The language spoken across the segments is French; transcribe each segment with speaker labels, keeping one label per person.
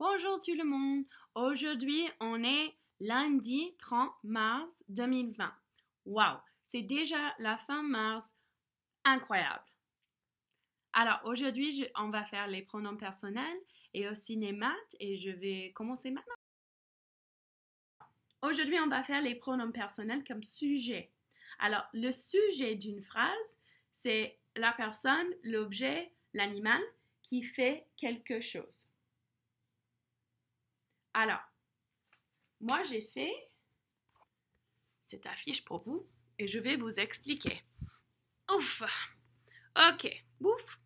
Speaker 1: Bonjour tout le monde. Aujourd'hui, on est lundi 30 mars 2020. Wow, c'est déjà la fin mars. Incroyable. Alors aujourd'hui, on va faire les pronoms personnels et au cinéma et je vais commencer maintenant. Aujourd'hui, on va faire les pronoms personnels comme sujet. Alors, le sujet d'une phrase, c'est la personne, l'objet, l'animal qui fait quelque chose. Alors, moi j'ai fait cette affiche pour vous et je vais vous expliquer. Ouf! Ok, bouf!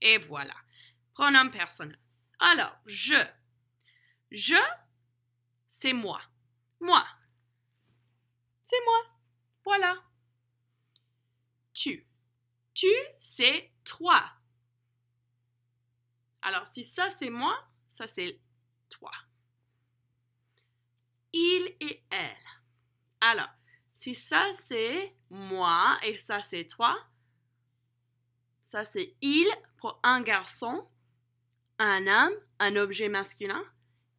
Speaker 1: Et voilà. Pronom personne Alors, je. Je, c'est moi. Moi. C'est moi. Voilà. Tu. Tu, c'est toi. Alors, si ça c'est moi, ça c'est il et elle. Alors, si ça c'est moi et ça c'est toi, ça c'est il pour un garçon, un homme, un objet masculin.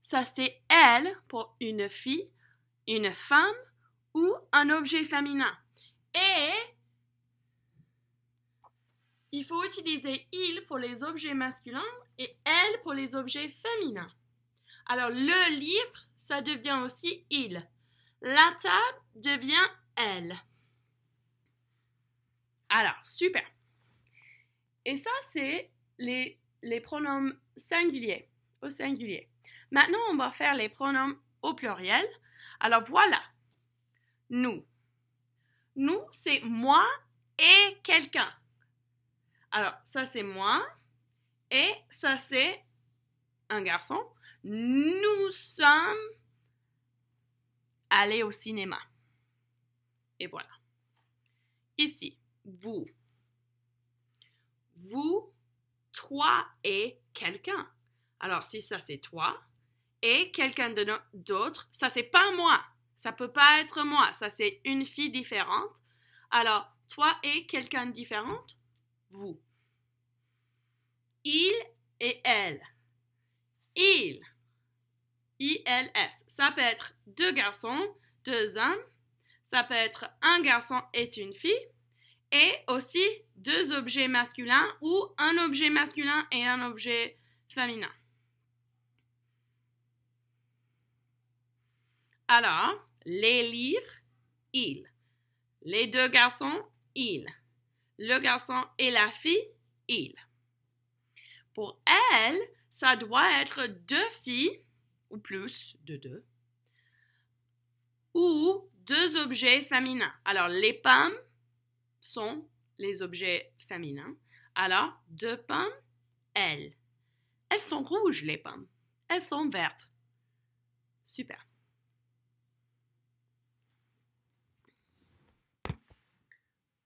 Speaker 1: Ça c'est elle pour une fille, une femme ou un objet féminin. Et il faut utiliser il pour les objets masculins et elle pour les objets féminins. Alors, le livre, ça devient aussi il. La table devient elle. Alors, super. Et ça, c'est les, pronoms singuliers, au singulier. Maintenant, on va faire les pronoms au pluriel. Alors, voilà. Nous. Nous, c'est moi et quelqu'un. Alors, ça, c'est moi. Et ça, c'est un garçon nous sommes allés au cinéma. Et voilà. Ici, vous. Vous, toi et quelqu'un. Alors, si ça c'est toi et quelqu'un d'autre, ça c'est pas moi. Ça peut pas être moi. Ça c'est une fille différente. Alors, toi et quelqu'un différente, vous. Il et elle. Il ILS. Ça peut être deux garçons, deux hommes. Ça peut être un garçon et une fille. Et aussi deux objets masculins ou un objet masculin et un objet féminin. Alors, les livres, ils. Les deux garçons, ils. Le garçon et la fille, ils. Pour elle, ça doit être deux filles ou plus de deux, ou deux objets féminins. Alors, les pommes sont les objets féminins. Alors, deux pommes, elles. Elles sont rouges, les pommes. Elles sont vertes. Super.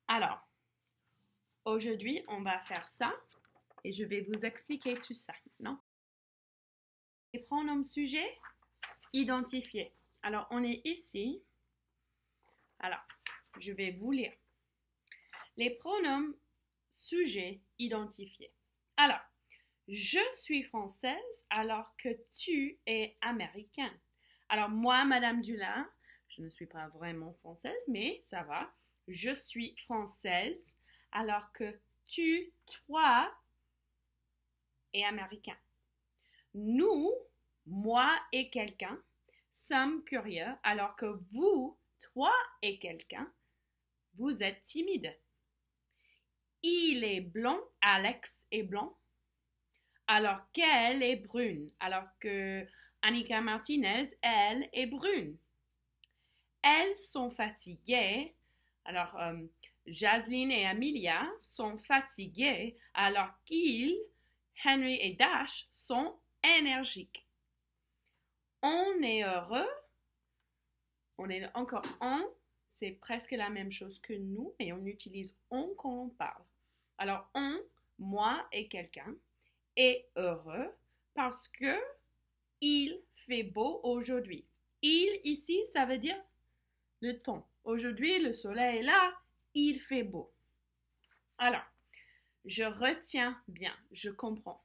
Speaker 1: Alors, aujourd'hui, on va faire ça et je vais vous expliquer tout ça, non les pronoms sujets identifiés. Alors, on est ici. Alors, je vais vous lire. Les pronoms sujets identifiés. Alors, je suis française alors que tu es américain. Alors, moi, Madame Dulin, je ne suis pas vraiment française, mais ça va. Je suis française alors que tu, toi, es américain. Nous, moi et quelqu'un, sommes curieux, alors que vous, toi et quelqu'un, vous êtes timide. Il est blond, Alex est blond, alors qu'elle est brune, alors que Annika Martinez, elle, est brune. Elles sont fatiguées, alors euh, Jaseline et Amelia sont fatiguées, alors qu'ils, Henry et Dash, sont énergique. On est heureux. On est encore on. C'est presque la même chose que nous, mais on utilise on quand on parle. Alors on, moi et quelqu'un est heureux parce que il fait beau aujourd'hui. Il ici, ça veut dire le temps. Aujourd'hui, le soleil est là, il fait beau. Alors, je retiens bien, je comprends.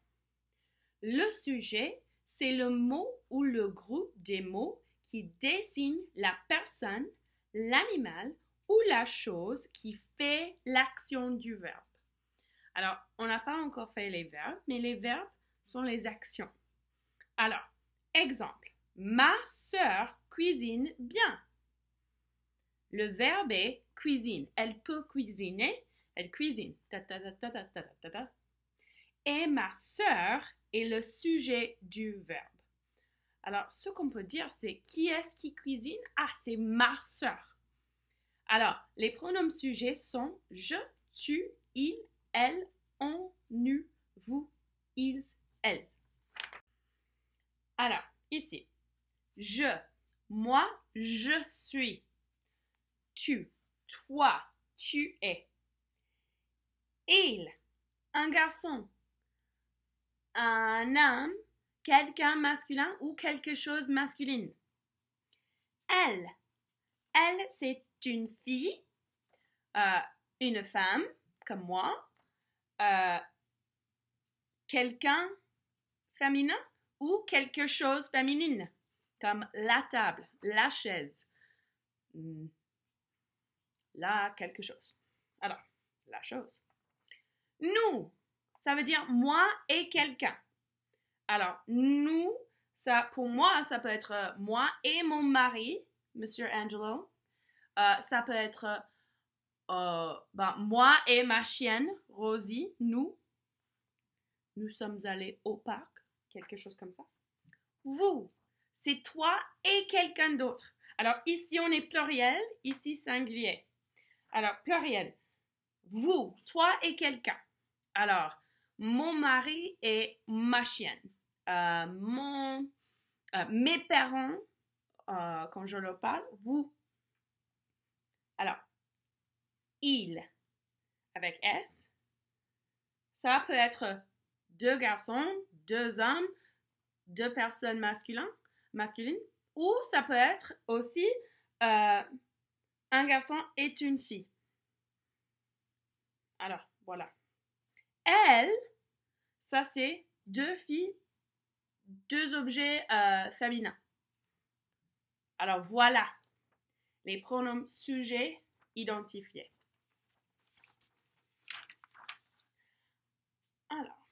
Speaker 1: Le sujet, c'est le mot ou le groupe des mots qui désigne la personne, l'animal ou la chose qui fait l'action du verbe. Alors, on n'a pas encore fait les verbes, mais les verbes sont les actions. Alors, exemple, ma sœur cuisine bien. Le verbe est cuisine. Elle peut cuisiner, elle cuisine et ma sœur est le sujet du verbe. Alors, ce qu'on peut dire, c'est qui est-ce qui cuisine Ah, c'est ma sœur. Alors, les pronoms sujets sont je, tu, il, elle, on, nous, vous, ils, elles. Alors, ici, je, moi, je suis. Tu, toi, tu es. Il, un garçon, un homme, quelqu'un masculin ou quelque chose masculine. Elle. Elle, c'est une fille, euh, une femme, comme moi, euh, quelqu'un féminin ou quelque chose féminine, comme la table, la chaise, hmm. la quelque chose. Alors, la chose. Nous, ça veut dire moi et quelqu'un. Alors, nous, ça, pour moi, ça peut être euh, moi et mon mari, Monsieur Angelo. Euh, ça peut être euh, ben, moi et ma chienne, Rosie, nous. Nous sommes allés au parc, quelque chose comme ça. Vous, c'est toi et quelqu'un d'autre. Alors ici, on est pluriel, ici, singulier. Alors, pluriel. Vous, toi et quelqu'un. Alors, mon mari et ma chienne. Euh, euh, mes parents, euh, quand je le parle, vous. Alors, il avec S, ça peut être deux garçons, deux hommes, deux personnes masculines, masculines ou ça peut être aussi un garçon et une fille. Alors, voilà elle, ça c'est deux filles, deux objets euh, féminins. Alors voilà les pronoms sujets identifiés. Alors,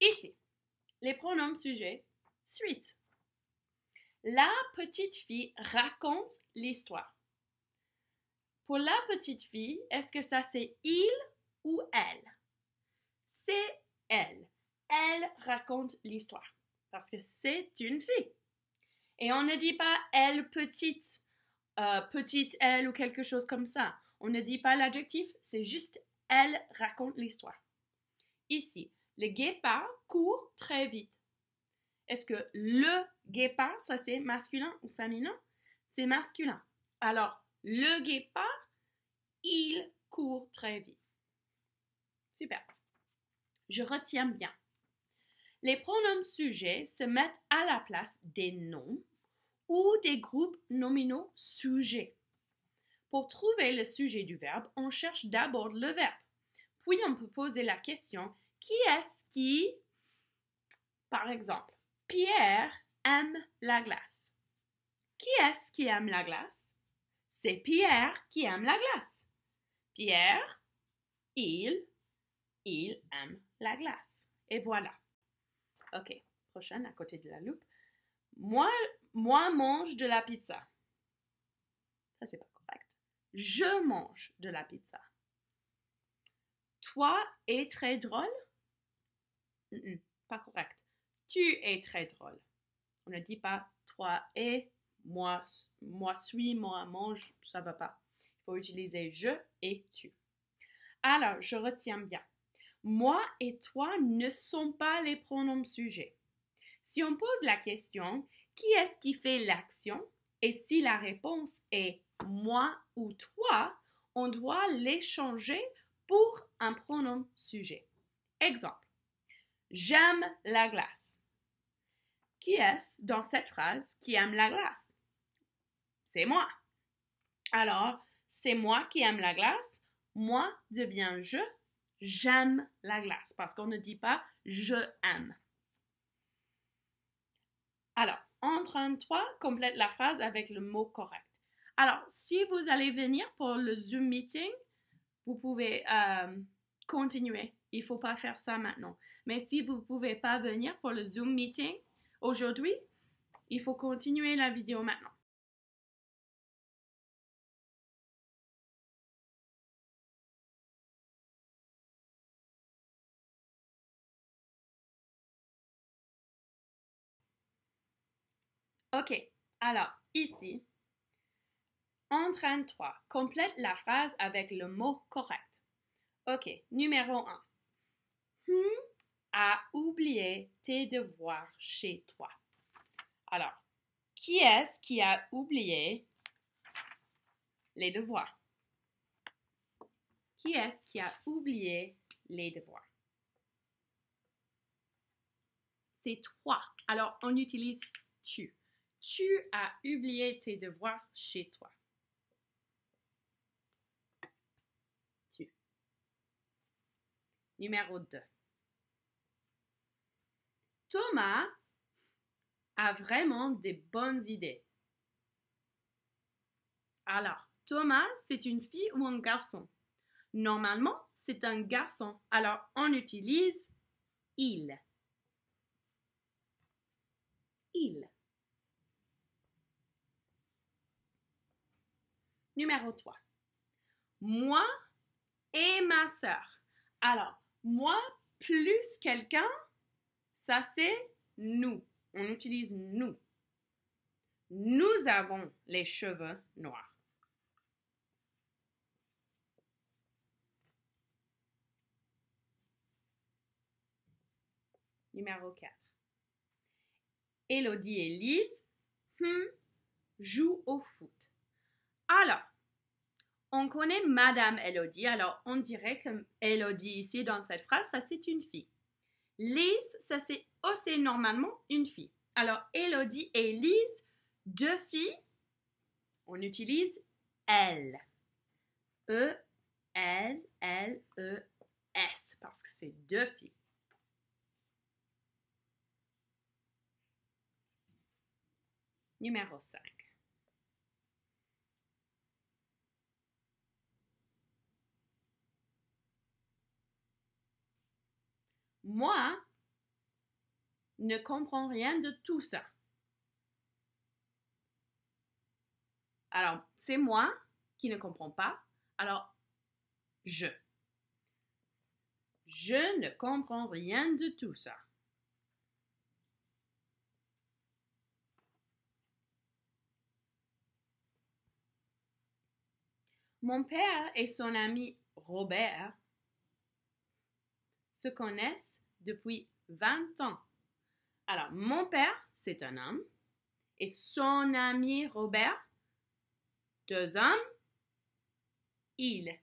Speaker 1: ici, les pronoms sujets suite. La petite fille raconte l'histoire. Pour la petite fille, est-ce que ça c'est il ou elle? C'est elle. Elle raconte l'histoire parce que c'est une fille. Et on ne dit pas elle petite, euh, petite elle ou quelque chose comme ça. On ne dit pas l'adjectif, c'est juste elle raconte l'histoire. Ici, le guépard court très vite. Est-ce que le guépard, ça c'est masculin ou féminin? C'est masculin. Alors, le guépard, il court très vite. Super. Je retiens bien. Les pronoms sujets se mettent à la place des noms ou des groupes nominaux sujets. Pour trouver le sujet du verbe, on cherche d'abord le verbe. Puis on peut poser la question qui est-ce qui Par exemple, Pierre aime la glace. Qui est-ce qui aime la glace c'est Pierre qui aime la glace. Pierre, il, il aime la glace. Et voilà. Ok, prochaine à côté de la loupe. Moi, moi mange de la pizza. Ça, c'est pas correct. Je mange de la pizza. Toi est très drôle? pas correct. Tu es très drôle. On ne dit pas toi es moi, moi suis, moi mange, ça va pas. Il faut utiliser je et tu. Alors, je retiens bien. Moi et toi ne sont pas les pronoms sujets. Si on pose la question, qui est-ce qui fait l'action Et si la réponse est moi ou toi, on doit l'échanger pour un pronom sujet. Exemple. J'aime la glace. Qui est-ce dans cette phrase qui aime la glace c'est moi. Alors, c'est moi qui aime la glace, moi devient je, j'aime la glace, parce qu'on ne dit pas je aime. Alors, en toi complète la phrase avec le mot correct. Alors, si vous allez venir pour le Zoom meeting, vous pouvez euh, continuer. Il ne faut pas faire ça maintenant. Mais si vous ne pouvez pas venir pour le Zoom meeting aujourd'hui, il faut continuer la vidéo maintenant. OK, alors ici, entraîne toi Complète la phrase avec le mot correct. OK, numéro 1. Hmm a oublié tes devoirs chez toi. Alors, qui est-ce qui a oublié les devoirs? Qui est-ce qui a oublié les devoirs? C'est toi. Alors, on utilise tu tu as oublié tes devoirs chez toi? Tu. Numéro 2. Thomas a vraiment des bonnes idées. Alors, Thomas, c'est une fille ou un garçon? Normalement, c'est un garçon. Alors, on utilise il. Il. Numéro 3. Moi et ma sœur. Alors, moi plus quelqu'un, ça c'est nous. On utilise nous. Nous avons les cheveux noirs. Numéro 4. Elodie et Lise hmm, jouent au foot. Alors, on connaît Madame Elodie, alors on dirait que Elodie ici dans cette phrase, ça c'est une fille. Lise, ça c'est aussi normalement une fille. Alors, Elodie et Lise, deux filles, on utilise elle. E, L, L, E, S, parce que c'est deux filles. Numéro 5. Moi ne comprends rien de tout ça. Alors, c'est moi qui ne comprends pas. Alors, je. Je ne comprends rien de tout ça. Mon père et son ami Robert se connaissent depuis 20 ans. Alors, mon père, c'est un homme, et son ami Robert, deux hommes, il,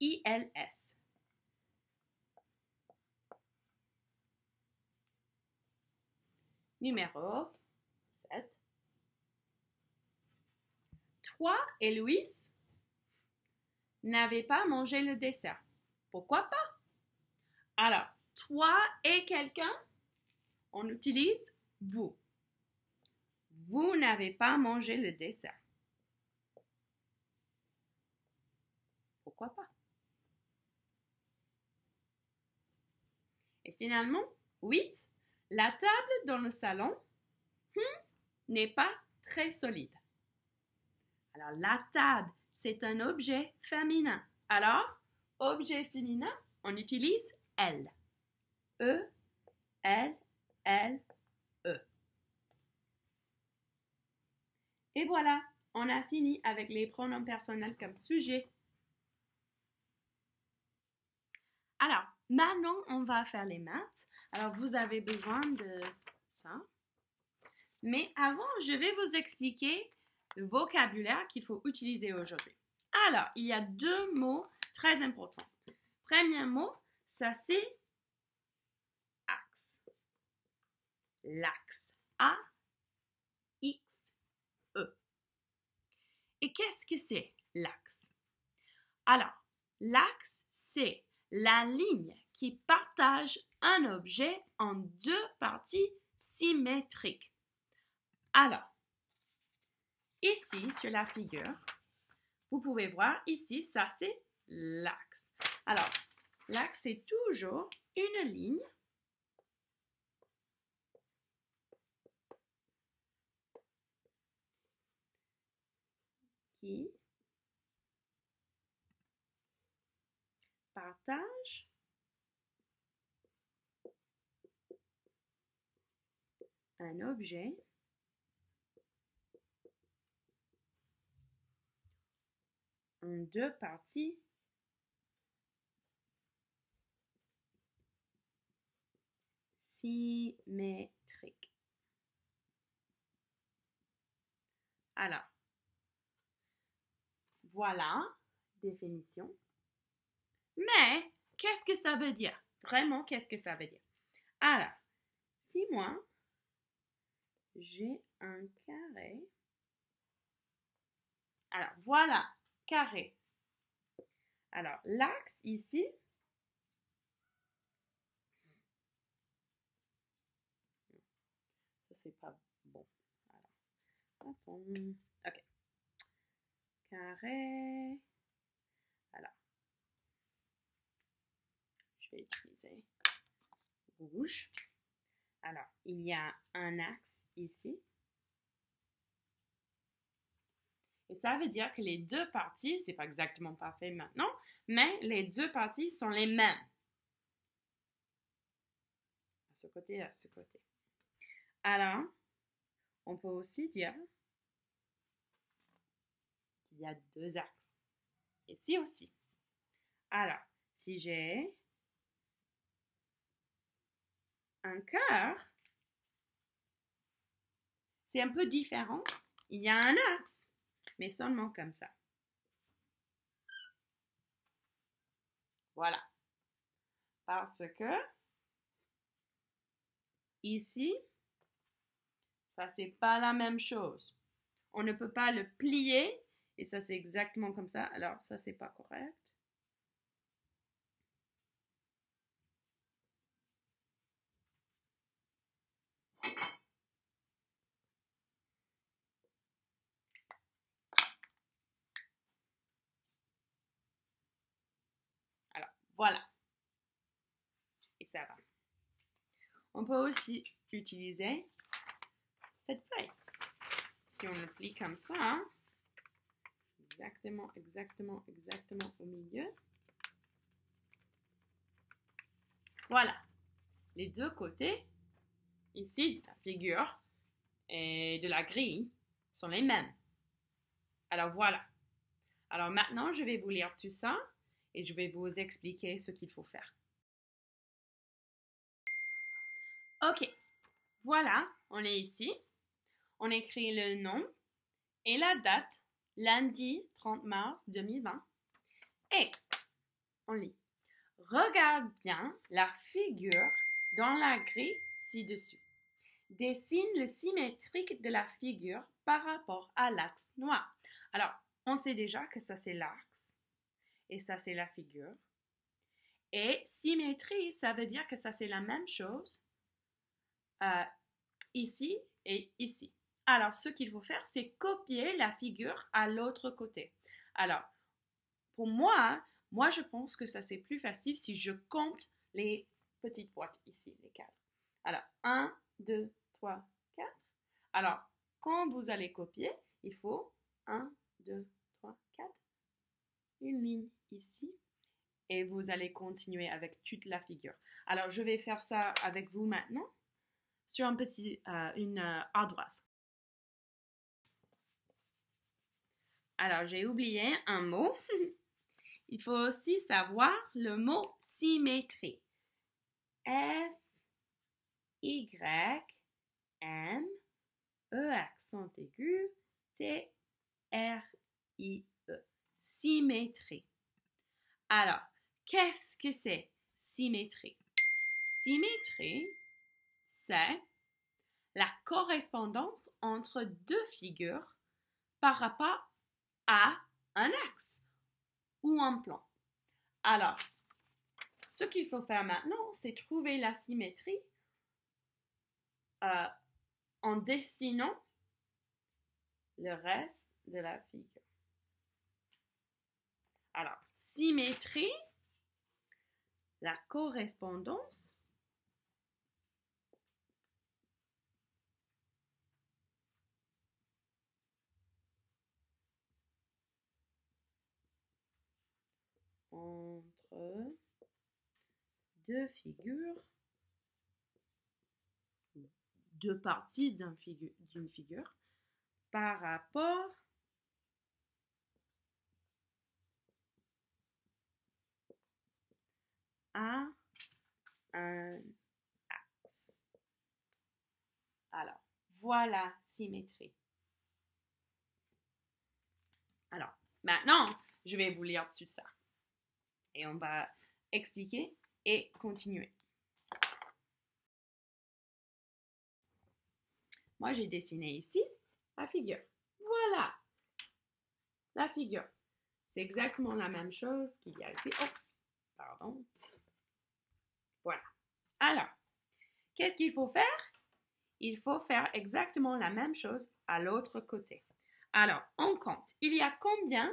Speaker 1: ILS. Numéro 7. Toi et Louis n'avez pas mangé le dessert. Pourquoi pas? Alors, toi et quelqu'un, on utilise vous. Vous n'avez pas mangé le dessert. Pourquoi pas Et finalement, 8. La table dans le salon hmm, n'est pas très solide. Alors, la table, c'est un objet féminin. Alors, objet féminin, on utilise elle. E, L, L, E. Et voilà, on a fini avec les pronoms personnels comme sujet. Alors, maintenant, on va faire les maths. Alors, vous avez besoin de ça. Mais avant, je vais vous expliquer le vocabulaire qu'il faut utiliser aujourd'hui. Alors, il y a deux mots très importants. Premier mot, ça c'est l'axe A, X, E. Et qu'est-ce que c'est l'axe Alors, l'axe, c'est la ligne qui partage un objet en deux parties symétriques. Alors, ici sur la figure, vous pouvez voir ici, ça c'est l'axe. Alors, l'axe c'est toujours une ligne partage, un objet, en deux parties, symétriques. Alors, voilà, définition. Mais qu'est-ce que ça veut dire Vraiment, qu'est-ce que ça veut dire Alors, si moi, j'ai un carré. Alors, voilà, carré. Alors, l'axe ici, ça c'est pas bon. attends. Je vais utiliser rouge. Alors, il y a un axe ici. Et ça veut dire que les deux parties, c'est pas exactement parfait maintenant, mais les deux parties sont les mêmes. À ce côté à ce côté. Alors, on peut aussi dire il y a deux axes. Ici aussi. Alors, si j'ai un cœur, c'est un peu différent. Il y a un axe, mais seulement comme ça. Voilà. Parce que ici, ça c'est pas la même chose. On ne peut pas le plier et ça, c'est exactement comme ça. Alors, ça, c'est pas correct. Alors, voilà. Et ça va. On peut aussi utiliser cette feuille. Si on le plie comme ça, hein exactement, exactement, exactement au milieu. Voilà, les deux côtés, ici, de la figure et de la grille, sont les mêmes. Alors voilà. Alors maintenant, je vais vous lire tout ça et je vais vous expliquer ce qu'il faut faire. OK. Voilà, on est ici. On écrit le nom et la date lundi 30 mars 2020. Et on lit. Regarde bien la figure dans la grille ci-dessus. Dessine le symétrique de la figure par rapport à l'axe noir. Alors, on sait déjà que ça c'est l'axe et ça c'est la figure. Et symétrie, ça veut dire que ça c'est la même chose euh, ici et ici. Alors, ce qu'il faut faire, c'est copier la figure à l'autre côté. Alors, pour moi, moi, je pense que ça, c'est plus facile si je compte les petites boîtes ici, les cadres. Alors, 1, 2, 3, 4. Alors, quand vous allez copier, il faut 1, 2, 3, 4, une ligne ici, et vous allez continuer avec toute la figure. Alors, je vais faire ça avec vous maintenant sur un petit, euh, une ardoise. Euh, Alors, j'ai oublié un mot. Il faut aussi savoir le mot symétrie. S, Y, N, E accent aigu, T, R, I, E. Symétrie. Alors, qu'est-ce que c'est symétrie? Symétrie, c'est la correspondance entre deux figures par rapport à un axe ou un plan. Alors, ce qu'il faut faire maintenant, c'est trouver la symétrie euh, en dessinant le reste de la figure. Alors, symétrie, la correspondance entre deux figures, deux parties d'une figure, figure par rapport à un axe. Alors, voilà symétrie. Alors, maintenant, je vais vous lire tout ça et on va expliquer et continuer. Moi, j'ai dessiné ici la figure. Voilà la figure. C'est exactement la même chose qu'il y a ici. Oh! pardon. Voilà. Alors, qu'est-ce qu'il faut faire? Il faut faire exactement la même chose à l'autre côté. Alors, on compte. Il y a combien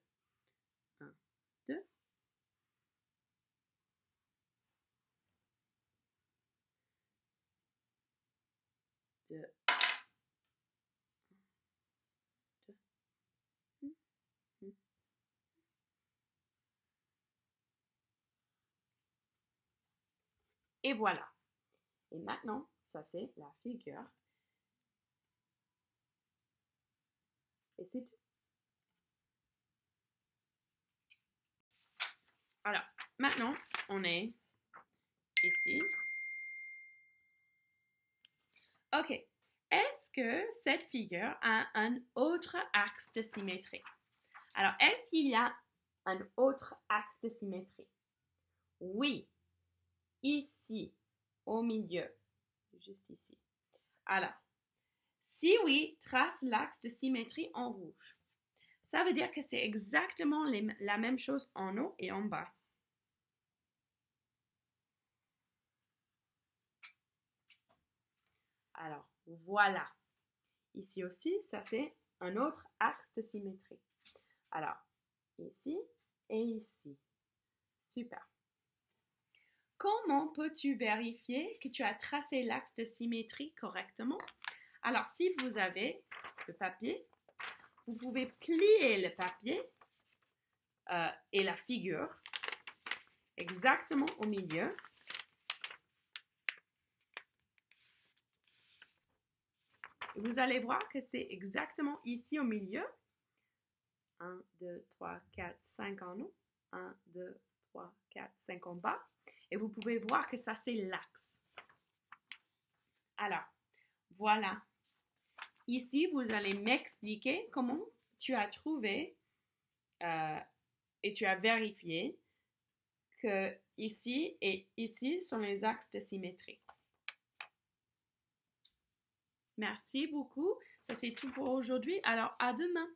Speaker 1: Et voilà. Et maintenant, ça c'est la figure. Et c'est tout. Alors, maintenant, on est ici. OK. Est-ce que cette figure a un autre axe de symétrie? Alors, est-ce qu'il y a un autre axe de symétrie? Oui, ici, au milieu, juste ici. Alors, si oui, trace l'axe de symétrie en rouge. Ça veut dire que c'est exactement la même chose en haut et en bas. Alors, voilà. Ici aussi, ça c'est un autre axe de symétrie. Alors, ici et ici. Super. Comment peux-tu vérifier que tu as tracé l'axe de symétrie correctement? Alors, si vous avez le papier, vous pouvez plier le papier euh, et la figure exactement au milieu. Vous allez voir que c'est exactement ici au milieu. 1, 2, 3, 4, 5 en haut. 1, 2, 3, 4, 5 en bas. Et vous pouvez voir que ça, c'est l'axe. Alors, voilà. Ici, vous allez m'expliquer comment tu as trouvé euh, et tu as vérifié que ici et ici sont les axes de symétrie. Merci beaucoup. Ça, c'est tout pour aujourd'hui. Alors, à demain.